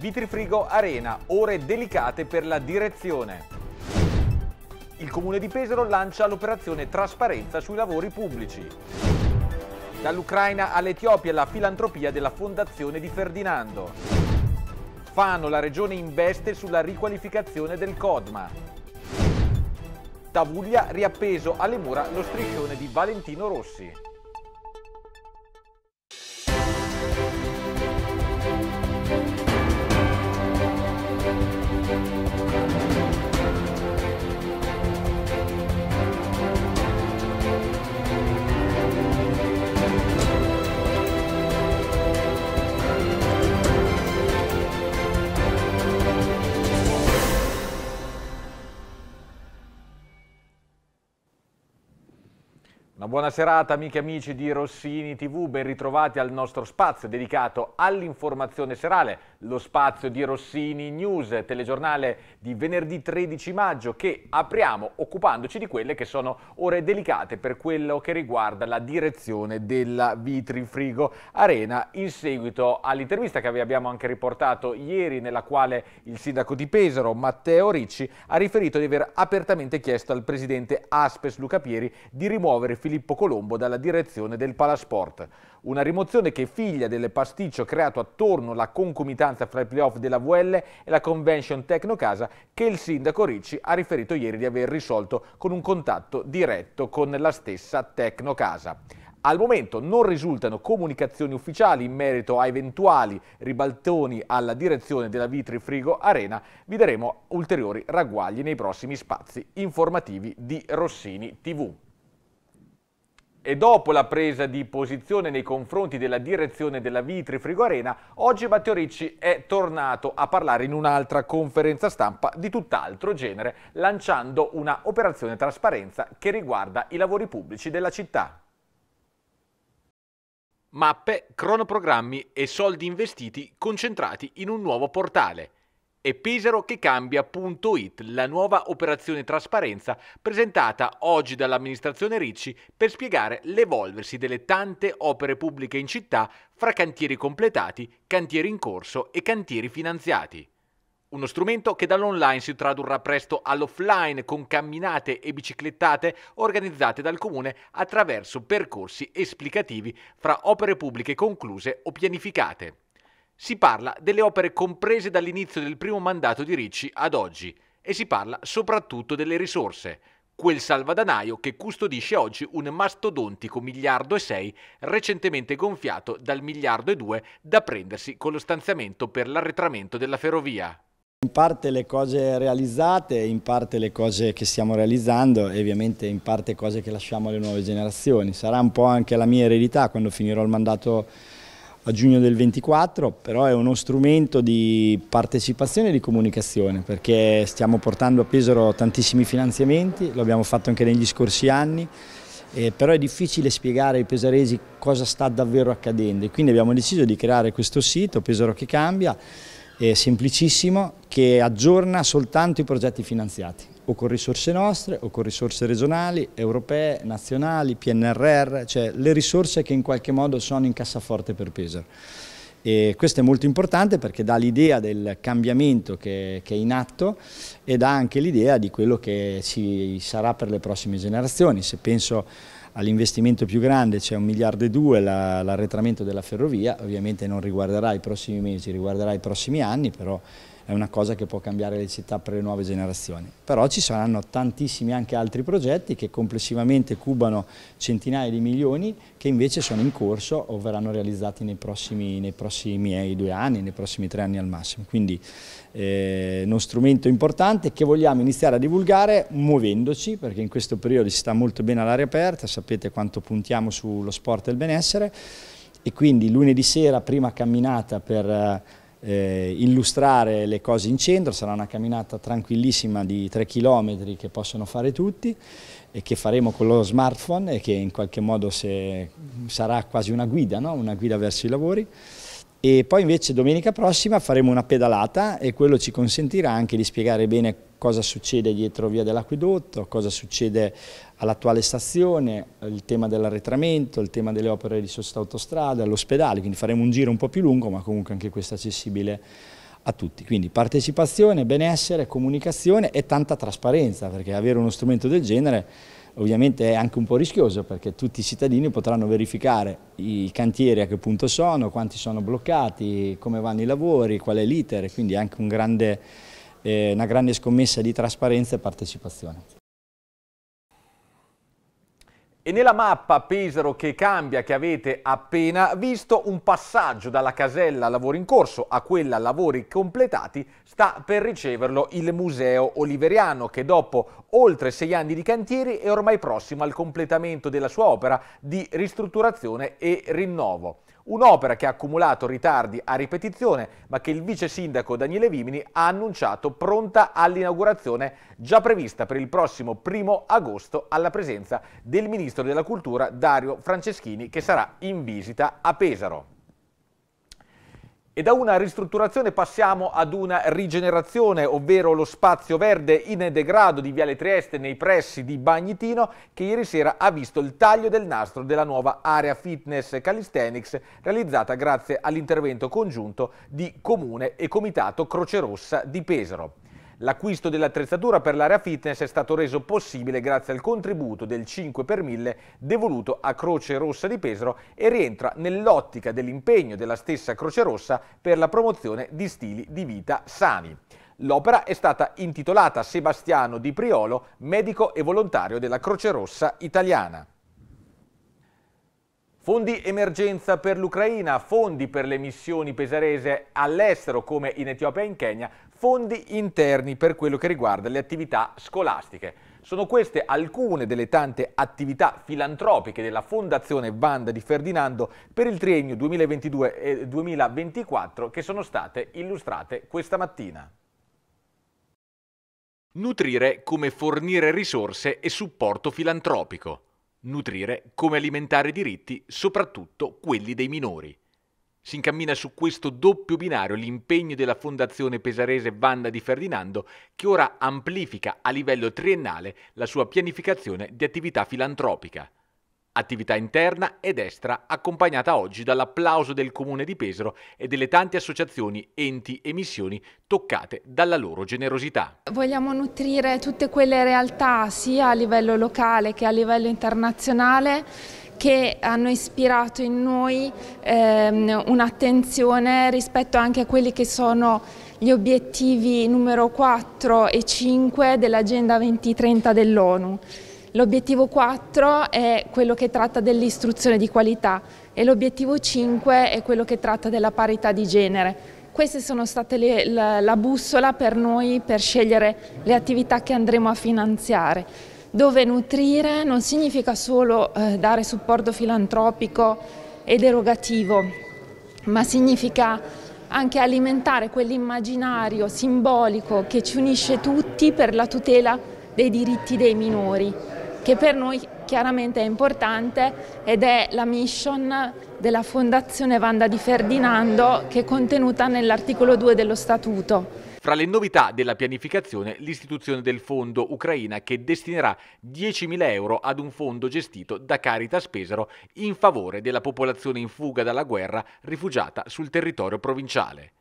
Vitrifrigo Arena, ore delicate per la direzione. Il comune di Pesaro lancia l'operazione Trasparenza sui lavori pubblici. Dall'Ucraina all'Etiopia la filantropia della Fondazione di Ferdinando. Fano, la regione investe sulla riqualificazione del Codma. Tavuglia riappeso alle mura lo striscione di Valentino Rossi. buona serata amiche e amici di Rossini TV, ben ritrovati al nostro spazio dedicato all'informazione serale, lo spazio di Rossini News, telegiornale di venerdì 13 maggio che apriamo occupandoci di quelle che sono ore delicate per quello che riguarda la direzione della Vitrifrigo Arena in seguito all'intervista che vi abbiamo anche riportato ieri nella quale il sindaco di Pesaro Matteo Ricci ha riferito di aver apertamente chiesto al presidente Aspes Luca Pieri di rimuovere Filippo Filippo Colombo dalla direzione del Palasport. Una rimozione che figlia del pasticcio creato attorno alla concomitanza fra i playoff della VL e la convention Tecnocasa che il sindaco Ricci ha riferito ieri di aver risolto con un contatto diretto con la stessa Tecnocasa. Al momento non risultano comunicazioni ufficiali in merito a eventuali ribaltoni alla direzione della Vitri Frigo Arena, vi daremo ulteriori ragguagli nei prossimi spazi informativi di Rossini TV. E dopo la presa di posizione nei confronti della direzione della Vitri Frigorena, oggi Matteo Ricci è tornato a parlare in un'altra conferenza stampa di tutt'altro genere, lanciando una operazione trasparenza che riguarda i lavori pubblici della città. Mappe, cronoprogrammi e soldi investiti concentrati in un nuovo portale – e Pesaro la nuova operazione trasparenza presentata oggi dall'amministrazione Ricci per spiegare l'evolversi delle tante opere pubbliche in città fra cantieri completati, cantieri in corso e cantieri finanziati. Uno strumento che dall'online si tradurrà presto all'offline con camminate e biciclettate organizzate dal comune attraverso percorsi esplicativi fra opere pubbliche concluse o pianificate. Si parla delle opere comprese dall'inizio del primo mandato di Ricci ad oggi e si parla soprattutto delle risorse, quel salvadanaio che custodisce oggi un mastodontico miliardo e sei recentemente gonfiato dal miliardo e due da prendersi con lo stanziamento per l'arretramento della ferrovia. In parte le cose realizzate, in parte le cose che stiamo realizzando e ovviamente in parte cose che lasciamo alle nuove generazioni. Sarà un po' anche la mia eredità quando finirò il mandato a giugno del 24, però è uno strumento di partecipazione e di comunicazione perché stiamo portando a Pesaro tantissimi finanziamenti, lo abbiamo fatto anche negli scorsi anni, eh, però è difficile spiegare ai pesaresi cosa sta davvero accadendo e quindi abbiamo deciso di creare questo sito Pesaro che cambia, è semplicissimo, che aggiorna soltanto i progetti finanziati o con risorse nostre o con risorse regionali, europee, nazionali, PNRR, cioè le risorse che in qualche modo sono in cassaforte per Pesaro. E questo è molto importante perché dà l'idea del cambiamento che, che, è in atto e dà anche l'idea di quello che ci sarà per le prossime generazioni. Se penso all'investimento più grande, c'è cioè un miliardo e due l'arretramento della ferrovia, ovviamente non riguarderà i prossimi mesi, riguarderà i prossimi anni, però è una cosa che può cambiare le città per le nuove generazioni. Però ci saranno tantissimi anche altri progetti che complessivamente cubano centinaia di milioni che invece sono in corso o verranno realizzati nei prossimi, nei prossimi eh, due anni, nei prossimi tre anni al massimo. Quindi eh, uno strumento importante che vogliamo iniziare a divulgare muovendoci, perché in questo periodo si sta molto bene all'aria aperta, sapete quanto puntiamo sullo sport e il benessere, e quindi lunedì sera prima camminata per eh, eh, illustrare le cose in centro, sarà una camminata tranquillissima di 3 km che possono fare tutti e che faremo con lo smartphone e che in qualche modo se, sarà quasi una guida, no? una guida verso i lavori. E poi invece domenica prossima faremo una pedalata e quello ci consentirà anche di spiegare bene cosa succede dietro via dell'acquedotto, cosa succede all'attuale stazione, il tema dell'arretramento, il tema delle opere di sottautostrada, l'ospedale, quindi faremo un giro un po' più lungo ma comunque anche questo accessibile a tutti. Quindi partecipazione, benessere, comunicazione e tanta trasparenza perché avere uno strumento del genere ovviamente è anche un po' rischioso perché tutti i cittadini potranno verificare i cantieri a che punto sono, quanti sono bloccati, come vanno i lavori, qual è l'iter, quindi è anche un grande eh, una grande scommessa di trasparenza e partecipazione. E nella mappa Pesaro che cambia che avete appena visto un passaggio dalla casella lavori in corso a quella lavori completati sta per riceverlo il Museo Oliveriano che dopo oltre sei anni di cantieri è ormai prossimo al completamento della sua opera di ristrutturazione e rinnovo un'opera che ha accumulato ritardi a ripetizione, ma che il vice sindaco Daniele Vimini ha annunciato pronta all'inaugurazione già prevista per il prossimo primo agosto alla presenza del ministro della cultura Dario Franceschini che sarà in visita a Pesaro. E da una ristrutturazione passiamo ad una rigenerazione, ovvero lo spazio verde in degrado di Viale Trieste nei pressi di Bagnitino, che ieri sera ha visto il taglio del nastro della nuova area fitness calisthenics realizzata grazie all'intervento congiunto di Comune e Comitato Croce Rossa di Pesaro. L'acquisto dell'attrezzatura per l'area fitness è stato reso possibile grazie al contributo del 5 per 1000 devoluto a Croce Rossa di Pesaro e rientra nell'ottica dell'impegno della stessa Croce Rossa per la promozione di stili di vita sani. L'opera è stata intitolata Sebastiano Di Priolo, medico e volontario della Croce Rossa italiana. Fondi emergenza per l'Ucraina, fondi per le missioni pesarese all'estero come in Etiopia e in Kenya fondi interni per quello che riguarda le attività scolastiche. Sono queste alcune delle tante attività filantropiche della Fondazione Banda di Ferdinando per il triennio 2022-2024 che sono state illustrate questa mattina. Nutrire come fornire risorse e supporto filantropico. Nutrire come alimentare diritti, soprattutto quelli dei minori. Si incammina su questo doppio binario l'impegno della Fondazione Pesarese Vanda di Ferdinando, che ora amplifica a livello triennale la sua pianificazione di attività filantropica. Attività interna ed estra accompagnata oggi dall'applauso del Comune di Pesaro e delle tante associazioni, enti e missioni toccate dalla loro generosità. Vogliamo nutrire tutte quelle realtà sia a livello locale che a livello internazionale che hanno ispirato in noi ehm, un'attenzione rispetto anche a quelli che sono gli obiettivi numero 4 e 5 dell'Agenda 2030 dell'ONU. L'obiettivo 4 è quello che tratta dell'istruzione di qualità e l'obiettivo 5 è quello che tratta della parità di genere. Queste sono state le, la, la bussola per noi per scegliere le attività che andremo a finanziare dove nutrire non significa solo eh, dare supporto filantropico ed erogativo, ma significa anche alimentare quell'immaginario simbolico che ci unisce tutti per la tutela dei diritti dei minori, che per noi chiaramente è importante ed è la mission della Fondazione Vanda di Ferdinando che è contenuta nell'articolo 2 dello Statuto. Fra le novità della pianificazione l'istituzione del fondo Ucraina che destinerà 10.000 euro ad un fondo gestito da Caritas Pesaro in favore della popolazione in fuga dalla guerra rifugiata sul territorio provinciale.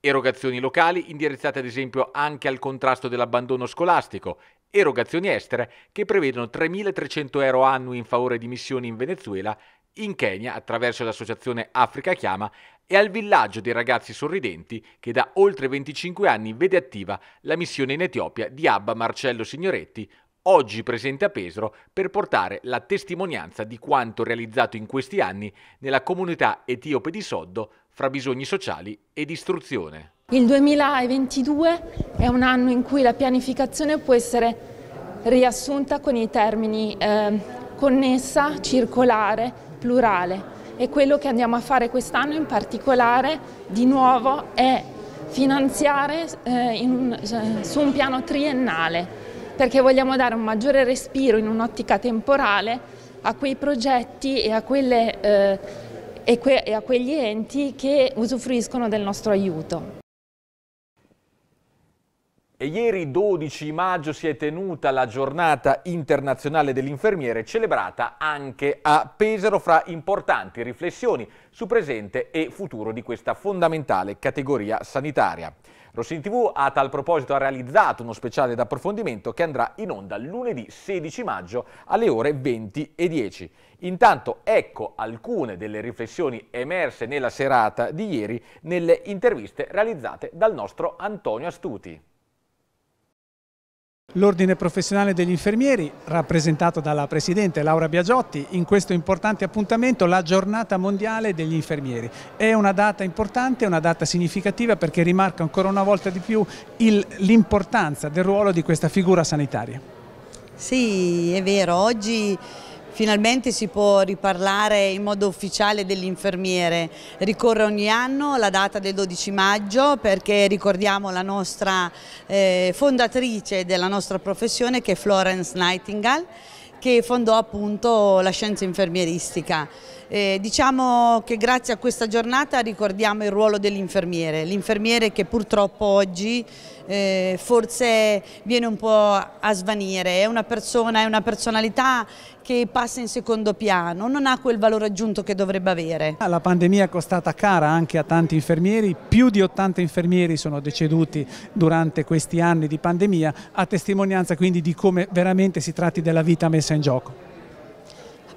Erogazioni locali indirizzate ad esempio anche al contrasto dell'abbandono scolastico, erogazioni estere che prevedono 3.300 euro annui in favore di missioni in Venezuela in Kenya attraverso l'associazione Africa Chiama e al villaggio dei ragazzi sorridenti che da oltre 25 anni vede attiva la missione in Etiopia di Abba Marcello Signoretti, oggi presente a Pesaro per portare la testimonianza di quanto realizzato in questi anni nella comunità etiope di Soddo fra bisogni sociali ed istruzione. Il 2022 è un anno in cui la pianificazione può essere riassunta con i termini eh, connessa, circolare, plurale e quello che andiamo a fare quest'anno in particolare di nuovo è finanziare eh, in, eh, su un piano triennale perché vogliamo dare un maggiore respiro in un'ottica temporale a quei progetti e a, quelle, eh, e que e a quegli enti che usufruiscono del nostro aiuto. E ieri 12 maggio si è tenuta la giornata internazionale dell'infermiere celebrata anche a Pesaro fra importanti riflessioni su presente e futuro di questa fondamentale categoria sanitaria. Rossini TV a tal proposito ha realizzato uno speciale d'approfondimento che andrà in onda lunedì 16 maggio alle ore 20 e 10. Intanto ecco alcune delle riflessioni emerse nella serata di ieri nelle interviste realizzate dal nostro Antonio Astuti. L'Ordine Professionale degli Infermieri, rappresentato dalla Presidente Laura Biagiotti, in questo importante appuntamento la Giornata Mondiale degli Infermieri. È una data importante, una data significativa perché rimarca ancora una volta di più l'importanza del ruolo di questa figura sanitaria. Sì, è vero, oggi Finalmente si può riparlare in modo ufficiale dell'infermiere. Ricorre ogni anno la data del 12 maggio perché ricordiamo la nostra eh, fondatrice della nostra professione che è Florence Nightingale che fondò appunto la scienza infermieristica. Eh, diciamo che grazie a questa giornata ricordiamo il ruolo dell'infermiere, l'infermiere che purtroppo oggi eh, forse viene un po' a svanire, è una persona, è una personalità che passa in secondo piano, non ha quel valore aggiunto che dovrebbe avere. La pandemia è costata cara anche a tanti infermieri, più di 80 infermieri sono deceduti durante questi anni di pandemia, a testimonianza quindi di come veramente si tratti della vita messa in gioco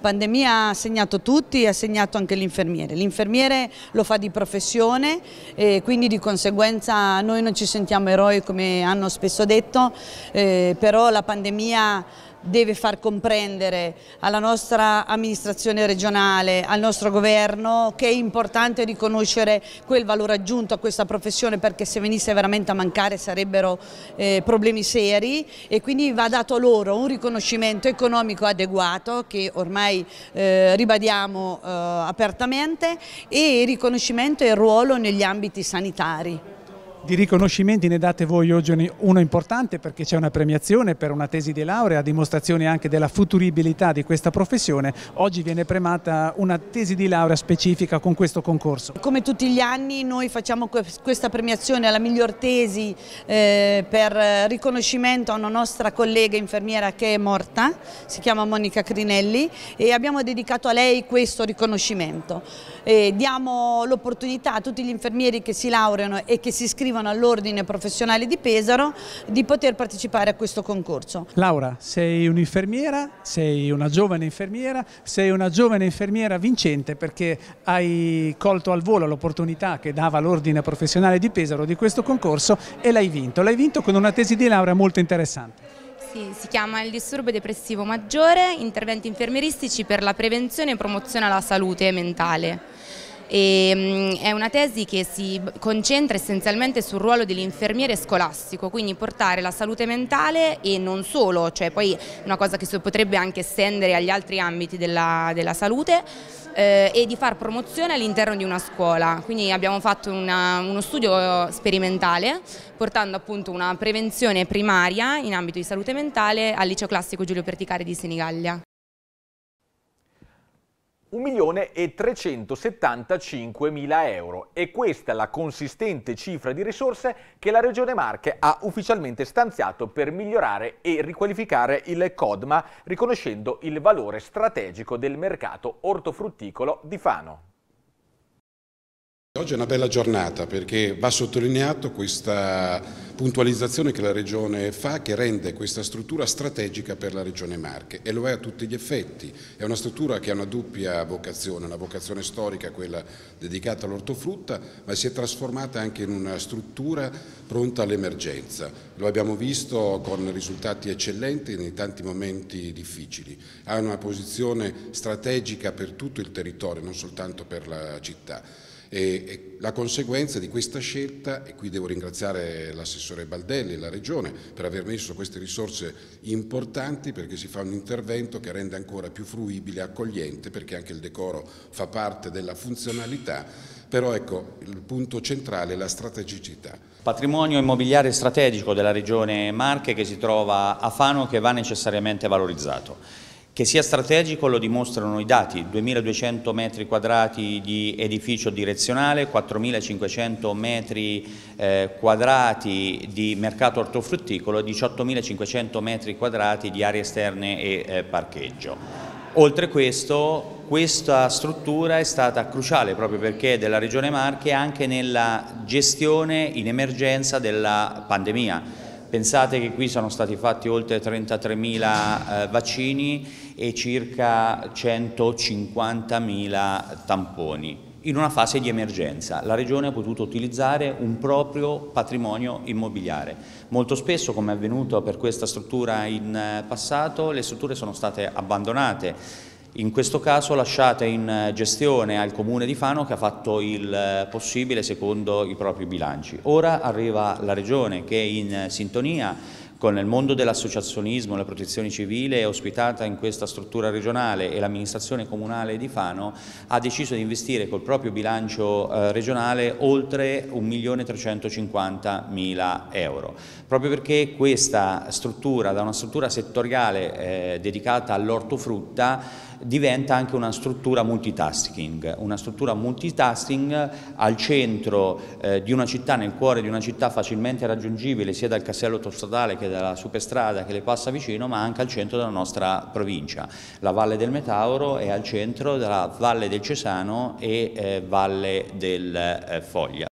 pandemia ha segnato tutti e ha segnato anche l'infermiere. L'infermiere lo fa di professione e quindi di conseguenza noi non ci sentiamo eroi come hanno spesso detto, eh, però la pandemia deve far comprendere alla nostra amministrazione regionale, al nostro governo che è importante riconoscere quel valore aggiunto a questa professione perché se venisse veramente a mancare sarebbero eh, problemi seri e quindi va dato loro un riconoscimento economico adeguato che ormai eh, ribadiamo eh, apertamente e riconoscimento e ruolo negli ambiti sanitari. Di riconoscimenti ne date voi oggi uno importante perché c'è una premiazione per una tesi di laurea, dimostrazione anche della futuribilità di questa professione. Oggi viene premata una tesi di laurea specifica con questo concorso. Come tutti gli anni noi facciamo questa premiazione alla miglior tesi eh, per riconoscimento a una nostra collega infermiera che è morta, si chiama Monica Crinelli e abbiamo dedicato a lei questo riconoscimento. E diamo l'opportunità a tutti gli infermieri che si laureano e che si iscrivono iscrivono all'Ordine Professionale di Pesaro di poter partecipare a questo concorso. Laura, sei un'infermiera, sei una giovane infermiera, sei una giovane infermiera vincente perché hai colto al volo l'opportunità che dava l'Ordine Professionale di Pesaro di questo concorso e l'hai vinto. L'hai vinto con una tesi di laurea molto interessante Sì, si chiama il disturbo depressivo maggiore, interventi infermieristici per la prevenzione e promozione alla salute mentale. E, ehm, è una tesi che si concentra essenzialmente sul ruolo dell'infermiere scolastico, quindi portare la salute mentale e non solo, cioè poi una cosa che si potrebbe anche estendere agli altri ambiti della, della salute eh, e di far promozione all'interno di una scuola. Quindi abbiamo fatto una, uno studio sperimentale portando appunto una prevenzione primaria in ambito di salute mentale al liceo classico Giulio Perticari di Senigallia. 1.375.000 euro e questa è la consistente cifra di risorse che la Regione Marche ha ufficialmente stanziato per migliorare e riqualificare il CODMA riconoscendo il valore strategico del mercato ortofrutticolo di Fano. Oggi è una bella giornata perché va sottolineato questa puntualizzazione che la Regione fa che rende questa struttura strategica per la Regione Marche e lo è a tutti gli effetti. È una struttura che ha una doppia vocazione, una vocazione storica, quella dedicata all'ortofrutta, ma si è trasformata anche in una struttura pronta all'emergenza. Lo abbiamo visto con risultati eccellenti nei tanti momenti difficili. Ha una posizione strategica per tutto il territorio, non soltanto per la città e la conseguenza di questa scelta, e qui devo ringraziare l'assessore Baldelli e la Regione per aver messo queste risorse importanti perché si fa un intervento che rende ancora più fruibile e accogliente perché anche il decoro fa parte della funzionalità, però ecco il punto centrale è la strategicità. Patrimonio immobiliare strategico della Regione Marche che si trova a Fano che va necessariamente valorizzato. Che sia strategico lo dimostrano i dati, 2200 metri quadrati di edificio direzionale, 4500 metri eh, quadrati di mercato ortofrutticolo, e 18.500 metri quadrati di aree esterne e eh, parcheggio. Oltre questo, questa struttura è stata cruciale proprio perché è della Regione Marche anche nella gestione in emergenza della pandemia. Pensate che qui sono stati fatti oltre 33.000 eh, vaccini e circa 150.000 tamponi in una fase di emergenza. La Regione ha potuto utilizzare un proprio patrimonio immobiliare. Molto spesso, come è avvenuto per questa struttura in eh, passato, le strutture sono state abbandonate. In questo caso lasciate in gestione al Comune di Fano che ha fatto il eh, possibile secondo i propri bilanci. Ora arriva la Regione che è in eh, sintonia con ecco, il mondo dell'associazionismo, la protezione civile è ospitata in questa struttura regionale e l'amministrazione comunale di Fano ha deciso di investire col proprio bilancio eh, regionale oltre 1.350.000 euro, proprio perché questa struttura, da una struttura settoriale eh, dedicata all'ortofrutta, diventa anche una struttura multitasking, una struttura multitasking al centro eh, di una città, nel cuore di una città facilmente raggiungibile sia dal castello autostradale che dalla superstrada che le passa vicino, ma anche al centro della nostra provincia. La Valle del Metauro è al centro della Valle del Cesano e eh, Valle del eh, Foglia.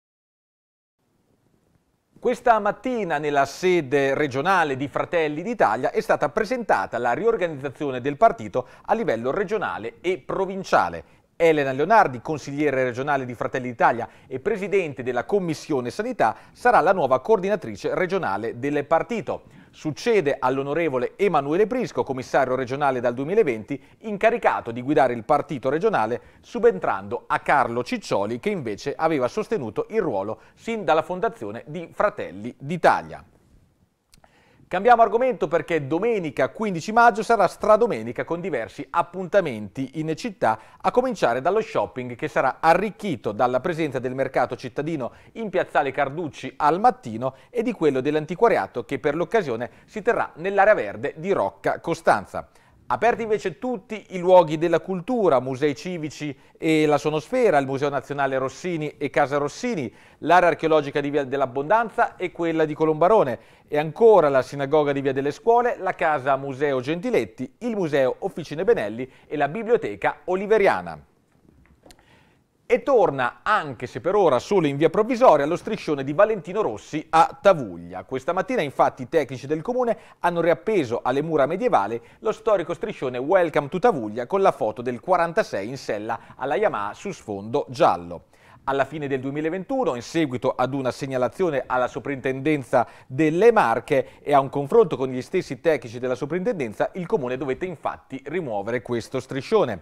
Questa mattina nella sede regionale di Fratelli d'Italia è stata presentata la riorganizzazione del partito a livello regionale e provinciale. Elena Leonardi, consigliere regionale di Fratelli d'Italia e presidente della Commissione Sanità, sarà la nuova coordinatrice regionale del partito. Succede all'onorevole Emanuele Prisco, commissario regionale dal 2020, incaricato di guidare il partito regionale, subentrando a Carlo Ciccioli che invece aveva sostenuto il ruolo sin dalla fondazione di Fratelli d'Italia. Cambiamo argomento perché domenica 15 maggio sarà stradomenica con diversi appuntamenti in città, a cominciare dallo shopping che sarà arricchito dalla presenza del mercato cittadino in Piazzale Carducci al mattino e di quello dell'antiquariato che per l'occasione si terrà nell'area verde di Rocca Costanza. Aperti invece tutti i luoghi della cultura, musei civici e la Sonosfera, il Museo Nazionale Rossini e Casa Rossini, l'area archeologica di Via dell'Abbondanza e quella di Colombarone e ancora la Sinagoga di Via delle Scuole, la Casa Museo Gentiletti, il Museo Officine Benelli e la Biblioteca Oliveriana e torna, anche se per ora solo in via provvisoria, allo striscione di Valentino Rossi a Tavuglia. Questa mattina infatti i tecnici del comune hanno riappeso alle mura medievali lo storico striscione Welcome to Tavuglia con la foto del 46 in sella alla Yamaha su sfondo giallo. Alla fine del 2021, in seguito ad una segnalazione alla soprintendenza delle Marche e a un confronto con gli stessi tecnici della soprintendenza, il comune dovette infatti rimuovere questo striscione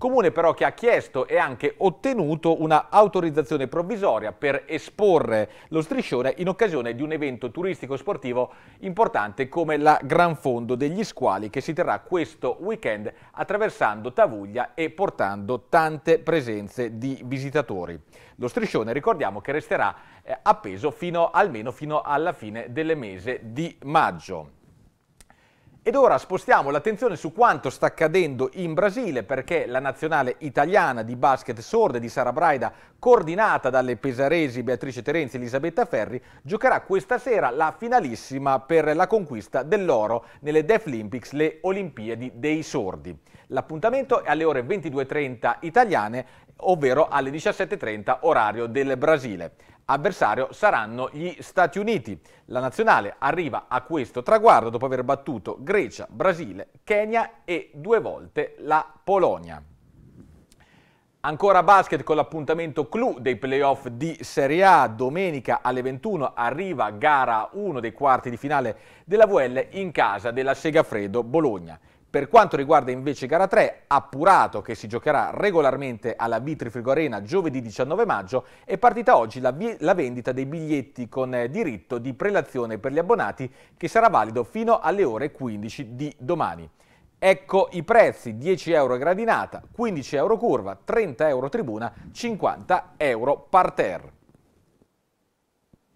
comune però che ha chiesto e anche ottenuto un'autorizzazione provvisoria per esporre lo striscione in occasione di un evento turistico sportivo importante come la Gran Fondo degli Squali che si terrà questo weekend attraversando Tavuglia e portando tante presenze di visitatori. Lo striscione ricordiamo che resterà eh, appeso fino, almeno fino alla fine del mese di maggio. Ed ora spostiamo l'attenzione su quanto sta accadendo in Brasile perché la nazionale italiana di basket sorde di Sara Braida, coordinata dalle pesaresi Beatrice Terenzi e Elisabetta Ferri, giocherà questa sera la finalissima per la conquista dell'oro nelle Deaflympics, le Olimpiadi dei sordi. L'appuntamento è alle ore 22.30 italiane, ovvero alle 17.30 orario del Brasile avversario saranno gli Stati Uniti. La nazionale arriva a questo traguardo dopo aver battuto Grecia, Brasile, Kenya e due volte la Polonia. Ancora basket con l'appuntamento clou dei playoff di Serie A. Domenica alle 21 arriva gara 1 dei quarti di finale della VL in casa della Segafredo Bologna. Per quanto riguarda invece gara 3, appurato che si giocherà regolarmente alla Vitrifrigo Arena giovedì 19 maggio, è partita oggi la, la vendita dei biglietti con eh, diritto di prelazione per gli abbonati che sarà valido fino alle ore 15 di domani. Ecco i prezzi, 10 euro gradinata, 15 euro curva, 30 euro tribuna, 50 euro parterre.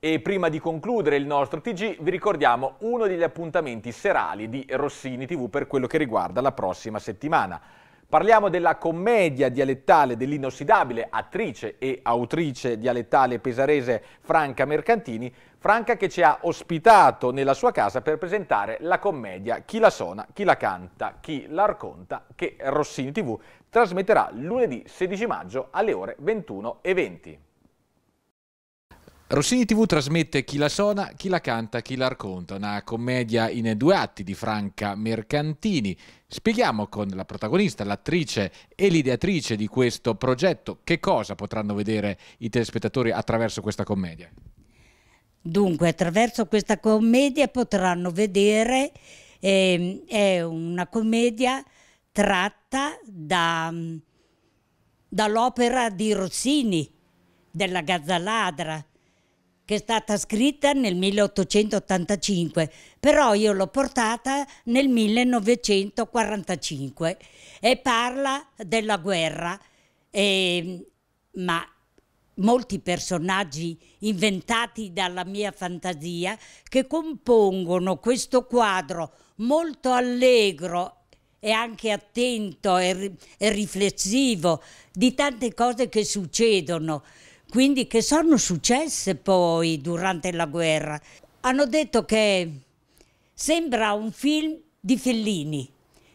E prima di concludere il nostro TG vi ricordiamo uno degli appuntamenti serali di Rossini TV per quello che riguarda la prossima settimana. Parliamo della commedia dialettale dell'inossidabile attrice e autrice dialettale pesarese Franca Mercantini, Franca che ci ha ospitato nella sua casa per presentare la commedia Chi la suona, chi la canta, chi la racconta, che Rossini TV trasmetterà lunedì 16 maggio alle ore 21.20. Rossini TV trasmette Chi la suona, chi la canta, chi la racconta, una commedia in due atti di Franca Mercantini. Spieghiamo con la protagonista, l'attrice e l'ideatrice di questo progetto che cosa potranno vedere i telespettatori attraverso questa commedia. Dunque, attraverso questa commedia potranno vedere, eh, è una commedia tratta da, dall'opera di Rossini, della Gazzaladra che è stata scritta nel 1885, però io l'ho portata nel 1945 e parla della guerra, e, ehm, ma molti personaggi inventati dalla mia fantasia che compongono questo quadro molto allegro e anche attento e, riflessivo di tante cose che succedono quindi che sono successe poi durante la guerra. Hanno detto che sembra un film di Fellini,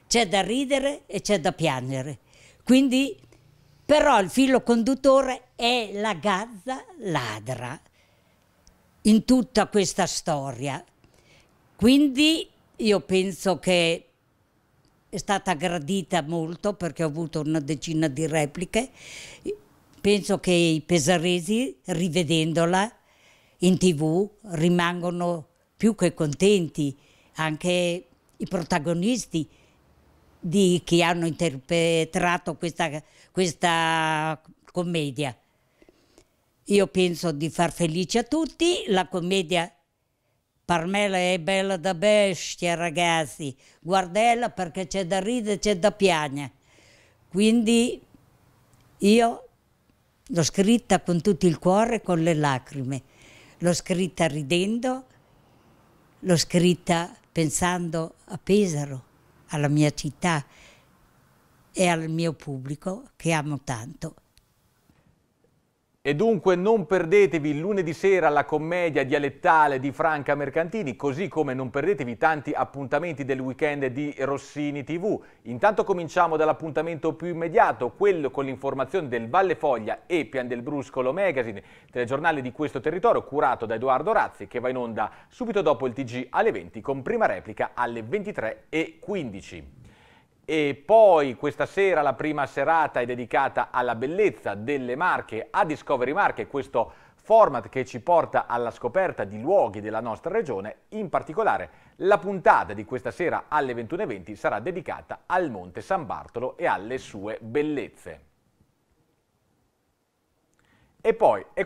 c'è da ridere e c'è da piangere. Quindi, però il filo conduttore è la Gaza ladra in tutta questa storia. Quindi io penso che è stata gradita molto perché ho avuto una decina di repliche penso che i pesaresi, rivedendola in tv, rimangono più che contenti, anche i protagonisti di chi hanno interpretato questa, questa commedia. Io penso di far felice a tutti, la commedia Parmela è bella da bestia, ragazzi. Guardella perché c'è da ridere, c'è da piangere. Quindi io L'ho scritta con tutto il cuore, e con le lacrime. L'ho scritta ridendo, l'ho scritta pensando a Pesaro, alla mia città e al mio pubblico che amo tanto. E dunque non perdetevi lunedì sera la commedia dialettale di Franca Mercantini, così come non perdetevi tanti appuntamenti del weekend di Rossini TV. Intanto cominciamo dall'appuntamento più immediato, quello con l'informazione del Valle Foglia e Pian del Bruscolo Magazine, telegiornale di questo territorio curato da Edoardo Razzi che va in onda subito dopo il TG alle 20 con prima replica alle 23.15. E poi questa sera la prima serata è dedicata alla bellezza delle Marche, a Discovery Marche, questo format che ci porta alla scoperta di luoghi della nostra regione, in particolare la puntata di questa sera alle 21.20 sarà dedicata al Monte San Bartolo e alle sue bellezze. E poi è,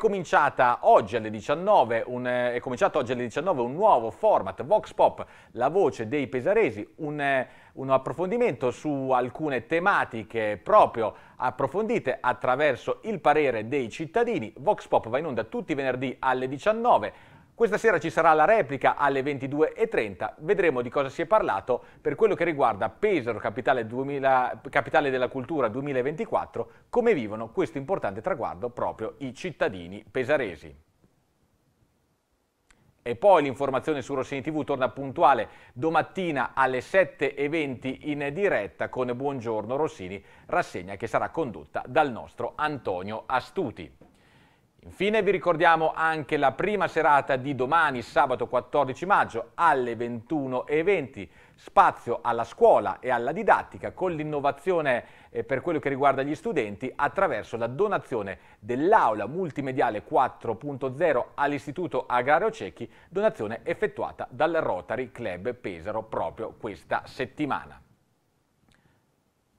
oggi 19, un, eh, è, cominciato oggi alle 19 un nuovo format, Vox Pop, la voce dei pesaresi, un, eh, un approfondimento su alcune tematiche proprio approfondite attraverso il parere dei cittadini. Vox Pop va in onda tutti i venerdì alle 19. Questa sera ci sarà la replica alle 22.30, vedremo di cosa si è parlato per quello che riguarda Pesaro, capitale, 2000, capitale della cultura 2024, come vivono questo importante traguardo proprio i cittadini pesaresi. E poi l'informazione su Rossini TV torna puntuale domattina alle 7.20 in diretta con Buongiorno Rossini, rassegna che sarà condotta dal nostro Antonio Astuti. Infine vi ricordiamo anche la prima serata di domani, sabato 14 maggio alle 21.20, spazio alla scuola e alla didattica con l'innovazione eh, per quello che riguarda gli studenti attraverso la donazione dell'aula multimediale 4.0 all'Istituto Agrario Cecchi, donazione effettuata dal Rotary Club Pesaro proprio questa settimana.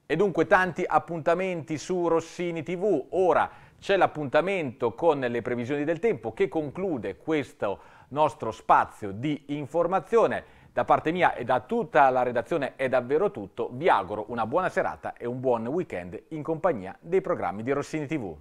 E dunque tanti appuntamenti su Rossini TV, ora c'è l'appuntamento con le previsioni del tempo che conclude questo nostro spazio di informazione. Da parte mia e da tutta la redazione è davvero tutto. Vi auguro una buona serata e un buon weekend in compagnia dei programmi di Rossini TV.